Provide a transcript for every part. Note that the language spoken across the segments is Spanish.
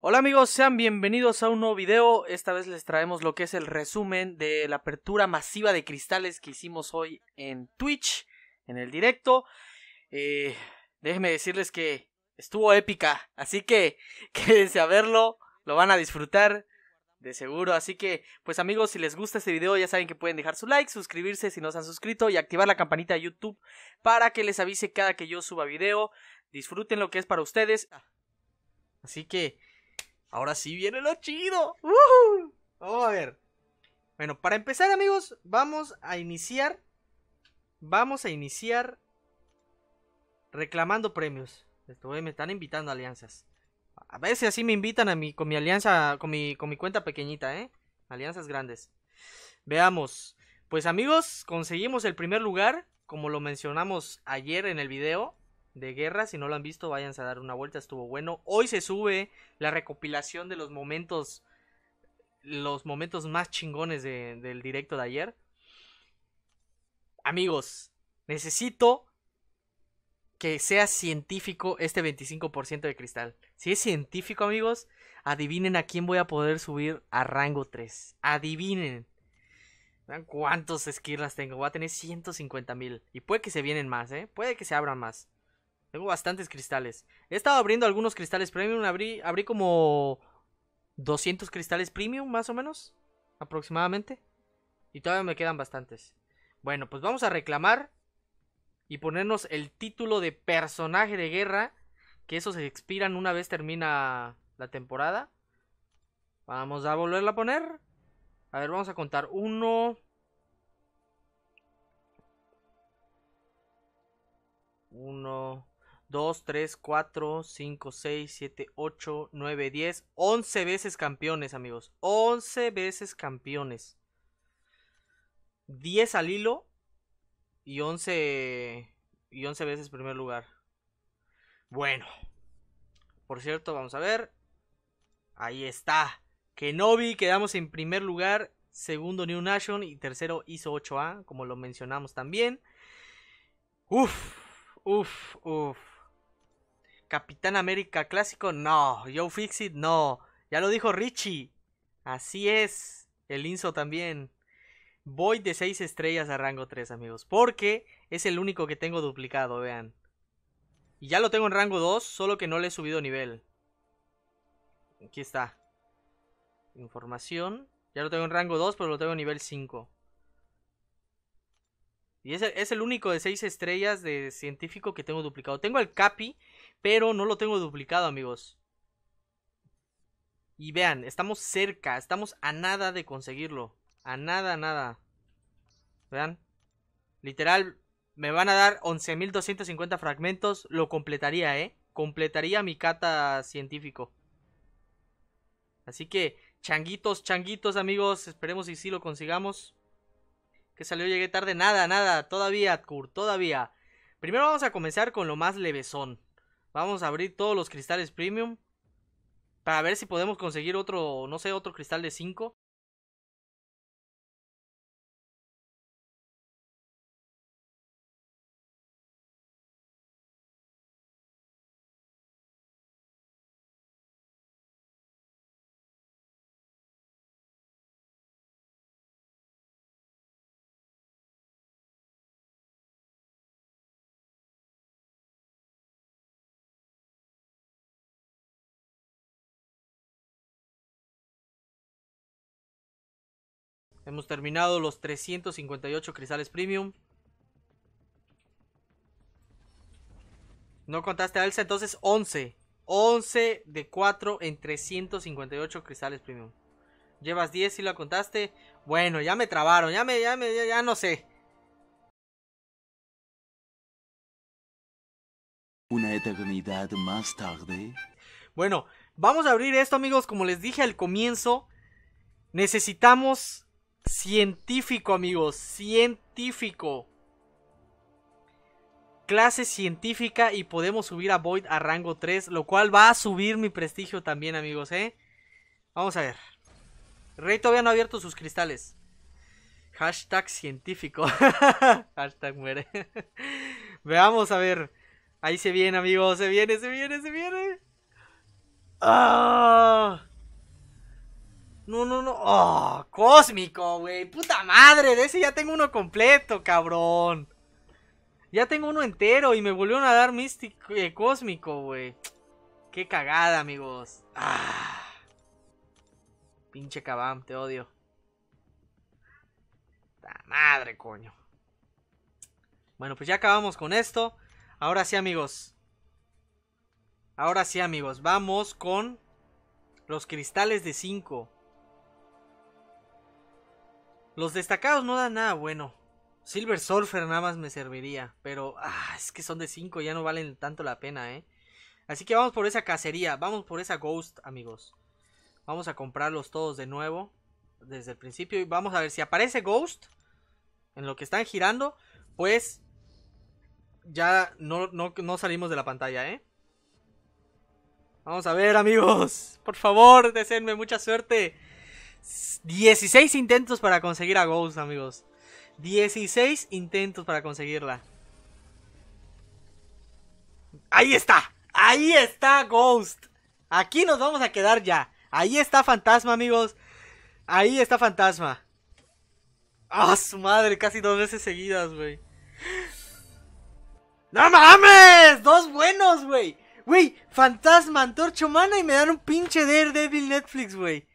Hola amigos, sean bienvenidos a un nuevo video. Esta vez les traemos lo que es el resumen de la apertura masiva de cristales que hicimos hoy en Twitch, en el directo. Eh, déjenme decirles que estuvo épica, así que quédense a verlo, lo van a disfrutar de seguro. Así que, pues amigos, si les gusta este video, ya saben que pueden dejar su like, suscribirse si no se han suscrito y activar la campanita de YouTube para que les avise cada que yo suba video. Disfruten lo que es para ustedes. Así que, Ahora sí viene lo chido. Vamos a ver. Bueno, para empezar, amigos, vamos a iniciar. Vamos a iniciar reclamando premios. Estoy, eh, me están invitando alianzas. A veces así me invitan a mí con mi alianza, con mi, con mi cuenta pequeñita, ¿eh? Alianzas grandes. Veamos. Pues amigos, conseguimos el primer lugar, como lo mencionamos ayer en el video de guerra. Si no lo han visto, váyanse a dar una vuelta, estuvo bueno. Hoy se sube la recopilación de los momentos, los momentos más chingones del directo de ayer. Amigos, necesito que sea científico este 25% de cristal. Si es científico, amigos, adivinen a quién voy a poder subir a rango 3. Adivinen. cuántos esquirlas tengo? Voy a tener 150 mil. Y puede que se vienen más, ¿eh? Puede que se abran más. Tengo bastantes cristales. He estado abriendo algunos cristales premium. Abrí, abrí como 200 cristales premium, más o menos. Aproximadamente. Y todavía me quedan bastantes. Bueno, pues vamos a reclamar. Y ponernos el título de personaje de guerra. Que esos se expiran una vez termina la temporada. Vamos a volverla a poner. A ver, vamos a contar. Uno. Uno. 2, 3, 4, 5, 6, 7, 8, 9, 10, 11 veces campeones, amigos. 11 veces campeones. 10 al hilo y 11 y 11 veces primer lugar. Bueno. Por cierto, vamos a ver. Ahí está. Kenobi quedamos en primer lugar, segundo New Nation y tercero hizo 8A, como lo mencionamos también. Uf, uf, uf. Capitán América clásico, no. Joe Fixit, no. Ya lo dijo Richie. Así es. El Inso también. Voy de 6 estrellas a rango 3, amigos. Porque es el único que tengo duplicado, vean. Y ya lo tengo en rango 2, solo que no le he subido nivel. Aquí está. Información. Ya lo tengo en rango 2, pero lo tengo en nivel 5. Y es es el único de 6 estrellas de científico que tengo duplicado. Tengo el Capi, pero no lo tengo duplicado, amigos. Y vean, estamos cerca, estamos a nada de conseguirlo. A nada, nada. Vean. Literal, me van a dar 11.250 fragmentos. Lo completaría, ¿eh? Completaría mi cata científico. Así que, changuitos, changuitos, amigos. Esperemos si sí lo consigamos. Que salió, llegué tarde. Nada, nada. Todavía, todavía. Primero vamos a comenzar con lo más levesón. Vamos a abrir todos los cristales premium. Para ver si podemos conseguir otro, no sé, otro cristal de 5. Hemos terminado los 358 cristales premium. No contaste a entonces 11. 11 de 4 en 358 cristales premium. Llevas 10 si lo contaste. Bueno, ya me trabaron, ya me, ya me, ya no sé. Una eternidad más tarde. Bueno, vamos a abrir esto amigos, como les dije al comienzo. Necesitamos Científico, amigos, científico. Clase científica y podemos subir a Void a rango 3, lo cual va a subir mi prestigio también, amigos, ¿eh? Vamos a ver. Rey todavía no ha abierto sus cristales. Hashtag científico. Hashtag muere. Veamos, a ver. Ahí se viene, amigos. Se viene, se viene, se viene. ¡Ah! No, no, no. Oh, cósmico, güey. Puta madre, de ese ya tengo uno completo, cabrón. Ya tengo uno entero y me volvieron a dar místico, eh, cósmico, güey. Qué cagada, amigos. Ah. Pinche cabam, te odio. ¡Puta madre, coño. Bueno, pues ya acabamos con esto. Ahora sí, amigos. Ahora sí, amigos. Vamos con los cristales de 5. Los destacados no dan nada bueno. Silver Surfer nada más me serviría. Pero ah, es que son de 5, ya no valen tanto la pena, ¿eh? Así que vamos por esa cacería, vamos por esa Ghost, amigos. Vamos a comprarlos todos de nuevo. Desde el principio. Y vamos a ver si aparece Ghost. En lo que están girando. Pues. Ya no, no salimos de la pantalla, ¿eh? Vamos a ver, amigos. Por favor, deseenme mucha suerte. 16 intentos para conseguir a Ghost, amigos. 16 intentos para conseguirla. Ahí está. Ahí está Ghost. Aquí nos vamos a quedar ya. Ahí está Fantasma, amigos. Ahí está Fantasma. ¡Ah, ¡Oh, su madre! Casi dos veces seguidas, güey. ¡No mames! ¡Dos buenos, güey! Güey, Fantasma, Antorcha Humana y me dan un pinche Daredevil Netflix, güey.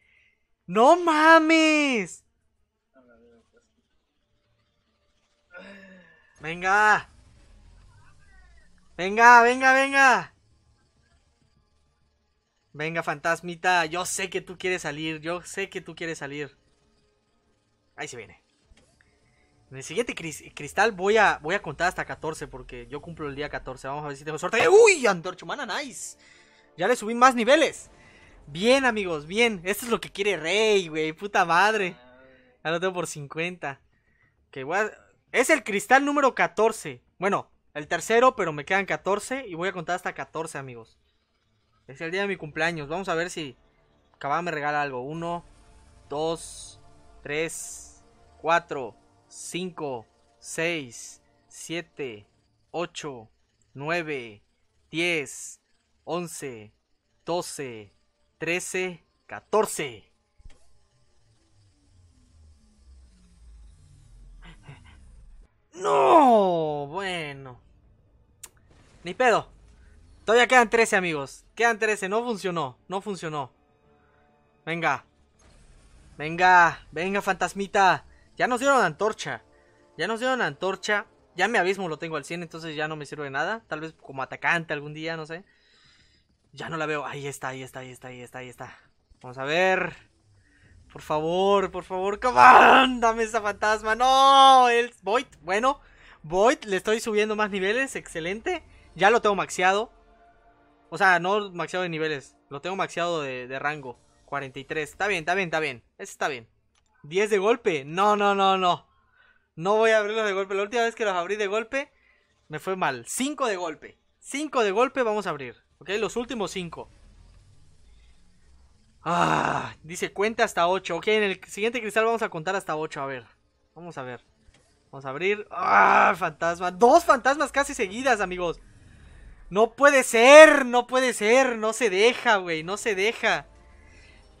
¡No mames! Venga. Venga, venga, venga. Venga, fantasmita. Yo sé que tú quieres salir. Yo sé que tú quieres salir. Ahí se viene. En el siguiente cristal voy a, voy a contar hasta 14 porque yo cumplo el día 14. Vamos a ver si tengo suerte. ¡Uy! Antorchumana, nice. Ya le subí más niveles. Bien, amigos, bien. Esto es lo que quiere Rey, güey. Puta madre. Ya lo tengo por 50. Que Es el cristal número 14. Bueno, el tercero, pero me quedan 14. Y voy a contar hasta 14, amigos. Es el día de mi cumpleaños. Vamos a ver si Cabá me regala algo. 1, 2, 3, 4, 5, 6, 7, 8, 9, 10, 11, 12. 13, 14. No, bueno. Ni pedo. Todavía quedan 13 amigos. Quedan 13. No funcionó. No funcionó. Venga. Venga. Venga, fantasmita. Ya nos dieron antorcha. Ya nos dieron antorcha. Ya mi abismo lo tengo al 100, entonces ya no me sirve de nada. Tal vez como atacante algún día, no sé. Ya no la veo. Ahí está, ahí está, ahí está, ahí está, ahí está. Vamos a ver. Por favor, por favor, cabrón. Dame esa fantasma. No, el Void. Bueno, Void, le estoy subiendo más niveles. Excelente. Ya lo tengo maxeado. O sea, no maxeado de niveles. Lo tengo maxeado de, de rango. 43. Está bien, está bien, está bien. Eso está bien. 10 de golpe. No, no, no, no. No voy a abrirlos de golpe. La última vez que los abrí de golpe, me fue mal. 5 de golpe. 5 de golpe vamos a abrir. ¿Ok? Los últimos cinco. Ah, dice cuenta hasta 8. Ok, en el siguiente cristal vamos a contar hasta 8. A ver, vamos a ver. Vamos a abrir. ¡Ah! Fantasma. Dos fantasmas casi seguidas, amigos. No puede ser, no puede ser. No se deja, güey. No se deja.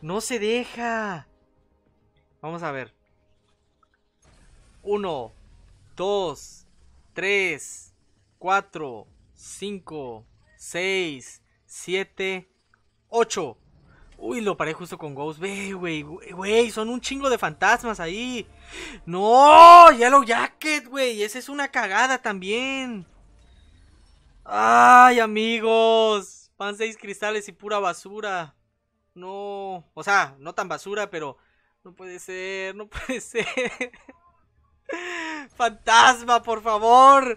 No se deja. Vamos a ver. Uno, dos, tres, cuatro, cinco, 6, 7, 8. Uy, lo paré justo con Ghost. Ve, güey, güey, son un chingo de fantasmas ahí. No, Yellow Jacket, güey. Esa es una cagada también. Ay, amigos. Van seis cristales y pura basura. No, o sea, no tan basura, pero no puede ser, no puede ser. Fantasma, por favor.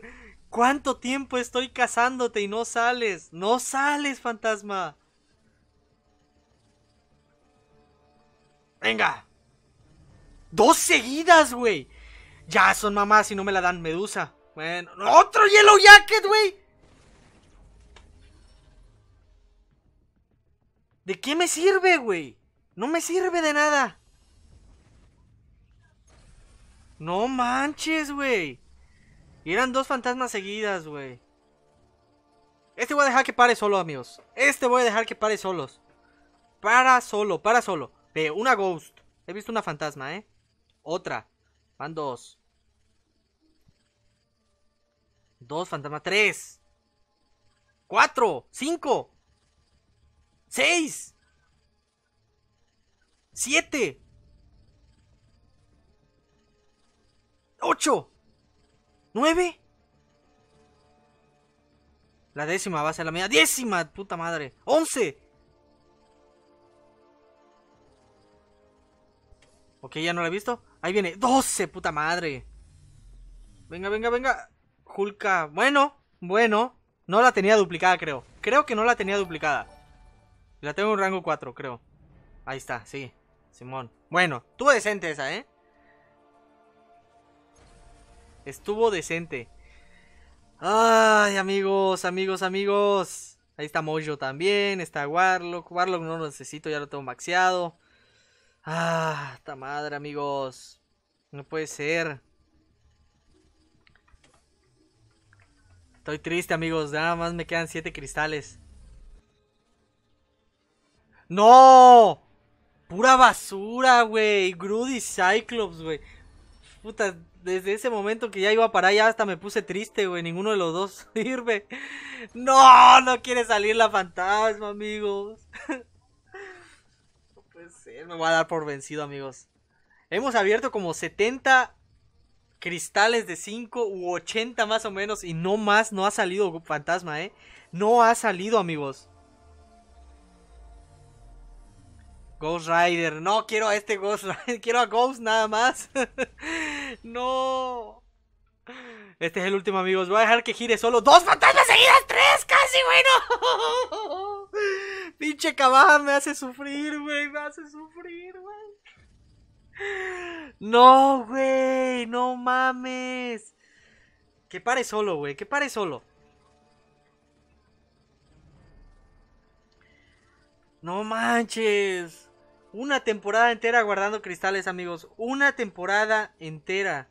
¿Cuánto tiempo estoy cazándote y no sales? No sales, fantasma. Venga. Dos seguidas, güey. Ya son mamás y no me la dan medusa. Bueno, otro hielo jacket, güey. ¿De qué me sirve, güey? No me sirve de nada. No manches, güey. Y eran dos fantasmas seguidas, güey. Este voy a dejar que pare solo, amigos. Este voy a dejar que pare solos. Para solo, para solo. Ve, una ghost. He visto una fantasma, ¿eh? Otra. Van dos. Dos fantasmas. Tres. Cuatro. Cinco. Seis. Siete. Ocho. ¿Nueve? La décima va a ser la mía ¡Décima! ¡Puta madre! ¡Once! Ok, ya no la he visto. Ahí viene. ¡Doce! ¡Puta madre! Venga, venga, venga. Julka. Bueno, bueno. No la tenía duplicada, creo. Creo que no la tenía duplicada. La tengo en rango 4, creo. Ahí está, sí. Simón. Bueno, tuvo decente esa, ¿eh? Estuvo decente. Ay, amigos, amigos, amigos. Ahí está Mojo también, está Warlock. Warlock no lo necesito, ya lo tengo maxeado. Ah, esta madre, amigos. No puede ser. Estoy triste, amigos. Nada más me quedan 7 cristales. ¡No! Pura basura, güey. Grudy Cyclops, güey. Puta, desde ese momento que ya iba para allá hasta me puse triste, güey. Ninguno de los dos sirve. No, no quiere salir la fantasma, amigos. No puede ser, me voy a dar por vencido, amigos. Hemos abierto como 70 cristales de 5 u 80 más o menos. Y no más, no ha salido fantasma, ¿eh? No ha salido, amigos. Ghost Rider. No, quiero a este Ghost Rider. Quiero a Ghost nada más. No. Este es el último, amigos. Voy a dejar que gire solo dos fantasmas seguidas, tres casi, güey. No. Pinche cabaja me hace sufrir, güey. Me hace sufrir, güey. No, güey. No mames. Que pare solo, güey. Que pare solo. No manches. Una temporada entera guardando cristales, amigos. Una temporada entera.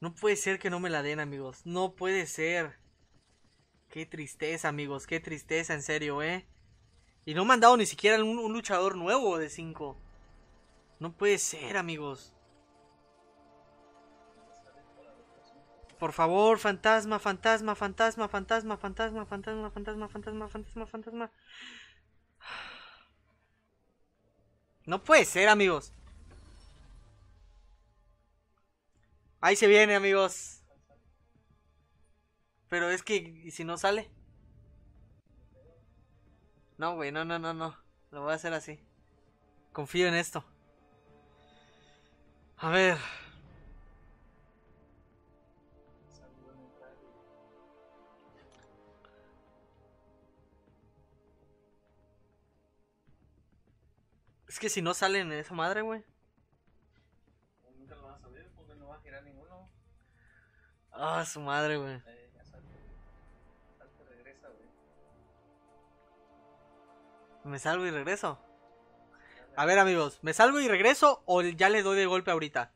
No puede ser que no me la den, amigos. No puede ser. Qué tristeza, amigos. Qué tristeza, en serio, ¿eh? Y no me han dado ni siquiera un, luchador nuevo de 5. No puede ser, amigos. Por favor, fantasma, fantasma, fantasma, fantasma, fantasma, fantasma, fantasma, fantasma, fantasma, fantasma, fantasma. No puede ser, amigos. Ahí se viene, amigos. Pero es que, ¿y si no sale? No, güey, no, no, no, no. Lo voy a hacer así. Confío en esto. A ver. Es que si no salen esa madre, güey. Nunca lo van a saber porque no va a girar ninguno. Ah, su madre, güey. Eh, ya regresa, güey. ¿Me salgo y regreso? A ver, amigos, ¿me salgo y regreso o ya le doy de golpe ahorita?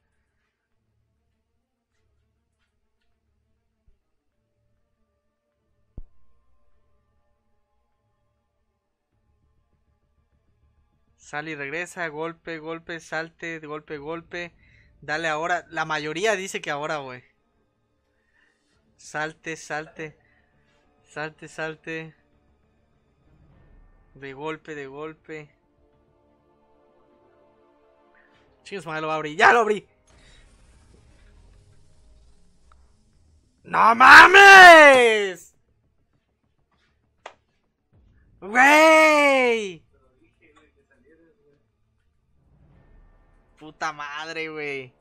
Sale y regresa, golpe, golpe, salte, golpe, golpe. Dale ahora. La mayoría dice que ahora, güey. Salte, salte. Salte, salte. De golpe, de golpe. Chicos, madre, lo va abrir. ¡Ya lo abrí! ¡No mames! madre, güey.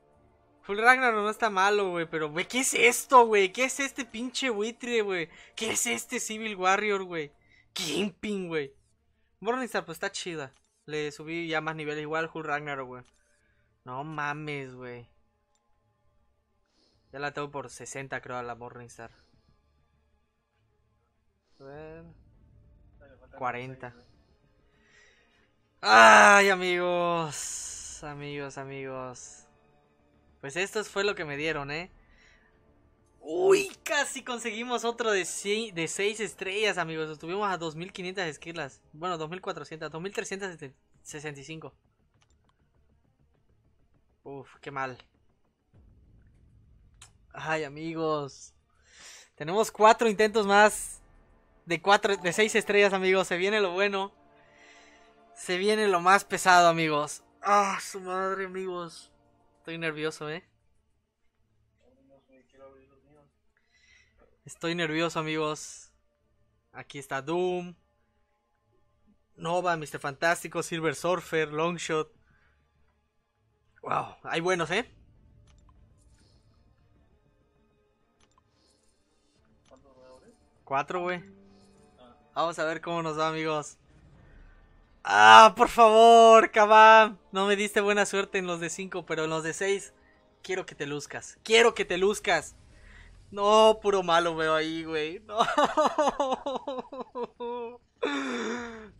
Full Ragnarok no está malo, güey, pero, güey, ¿qué es esto, güey? ¿Qué es este pinche buitre, güey? ¿Qué es este Civil Warrior, güey? Kimping, güey. Morningstar, pues está chida. Le subí ya más niveles igual Full Ragnarok, wey No mames, güey. Ya la tengo por 60, creo, a la Morningstar. 40. Ay, amigos amigos, amigos. Pues esto fue lo que me dieron, ¿eh? Uy, casi conseguimos otro de 6 seis estrellas, amigos. Estuvimos a 2500 esquilas. Bueno, 2400, 2365. Uf, qué mal. Ay, amigos. Tenemos 4 intentos más de 6 de seis estrellas, amigos. Se viene lo bueno. Se viene lo más pesado, amigos. Ah, su madre, amigos. Estoy nervioso, ¿eh? Estoy nervioso, amigos. Aquí está Doom. Nova, Mr. Fantástico, Silver Surfer, Longshot. Wow, hay buenos, ¿eh? Cuatro, güey. Vamos a ver cómo nos va, amigos. Ah, por favor, Kabam. No me diste buena suerte en los de 5, pero en los de 6 quiero que te luzcas. Quiero que te luzcas. No, puro malo veo ahí, güey.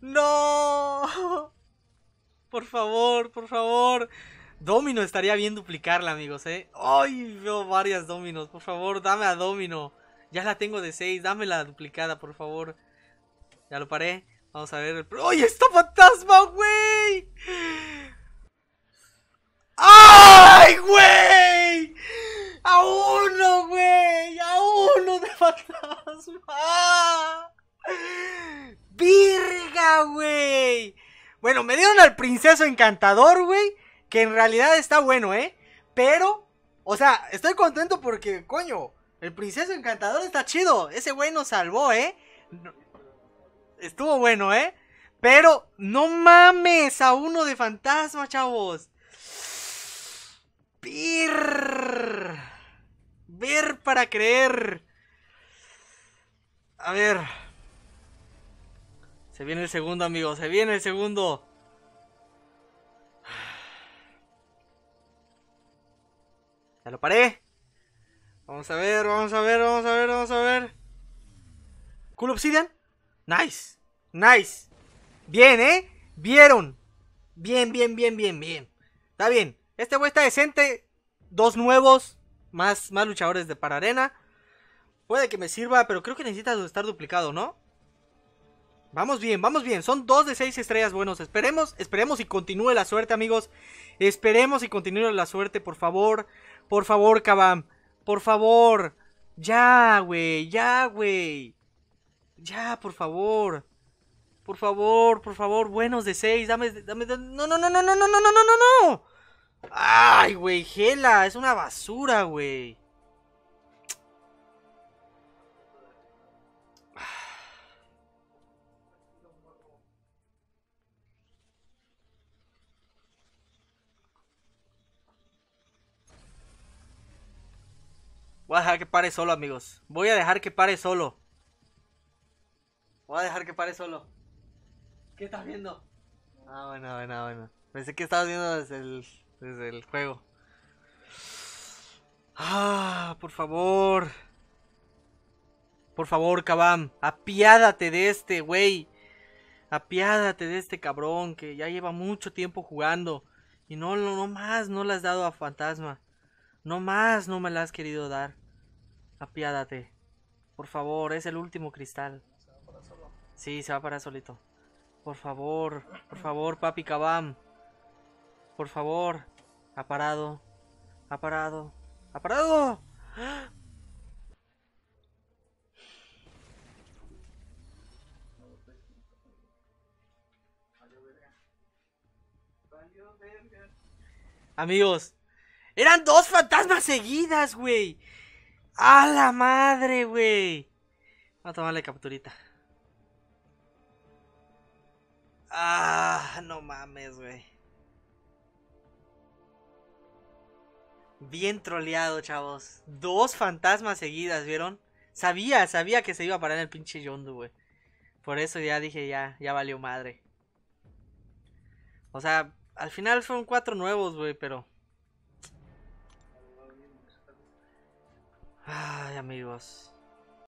No. No. Por favor, por favor. Domino estaría bien duplicarla, amigos, ¿eh? Ay, veo varias dominos. Por favor, dame a domino. Ya la tengo de 6. Dame la duplicada, por favor. Ya lo paré. Vamos a ver. El... ¡Oye, está fantasma, güey! ¡Ay, güey! ¡A uno, güey! ¡A uno de fantasma! ¡Virga, güey! Bueno, me dieron al princeso encantador, güey. Que en realidad está bueno, ¿eh? Pero, o sea, estoy contento porque, coño, el princeso encantador está chido. Ese güey nos salvó, ¿eh? estuvo bueno, ¿eh? Pero no mames a uno de fantasma, chavos. Ver. Ver para creer. A ver. Se viene el segundo, amigo. Se viene el segundo. Ya lo paré. Vamos a ver, vamos a ver, vamos a ver, vamos a ver. Cool Obsidian. Nice. Nice. Bien, ¿eh? Vieron. Bien, bien, bien, bien, bien. Está bien. Este güey está decente. Dos nuevos. Más, más luchadores de para arena. Puede que me sirva, pero creo que necesita estar duplicado, ¿no? Vamos bien, vamos bien. Son dos de seis estrellas buenos. Esperemos, esperemos y continúe la suerte, amigos. Esperemos y continúe la suerte, por favor. Por favor, Kabam. Por favor. Ya, güey. Ya, güey. Ya, por favor. Por favor, por favor, buenos de seis. Dame, dame, No, no, no, no, no, no, no, no, no, no. Ay, güey, Gela, es una basura, güey. Voy a dejar que pare solo, amigos. Voy a dejar que pare solo. Voy a dejar que pare solo. ¿Qué estás viendo? Ah, bueno, bueno, bueno. Pensé que estabas viendo desde el, desde el juego. Ah, por favor. Por favor, cabam. apiádate de este güey. Apiádate de este cabrón que ya lleva mucho tiempo jugando. Y no, no, no más, no le has dado a Fantasma. No más, no me la has querido dar. Apiádate. Por favor, es el último cristal. Sí, se va a parar solito. Por favor, por favor, papi cabam Por favor. Ha parado. Ha parado. ¡Ha parado! Amigos, eran dos fantasmas seguidas, güey. A la madre, güey. Vamos a tomarle capturita. Ah, no mames, güey. Bien troleado, chavos. Dos fantasmas seguidas, ¿vieron? Sabía, sabía que se iba a parar el pinche yondo, güey. Por eso ya dije, ya, ya valió madre. O sea, al final fueron cuatro nuevos, güey, pero... Ay, amigos.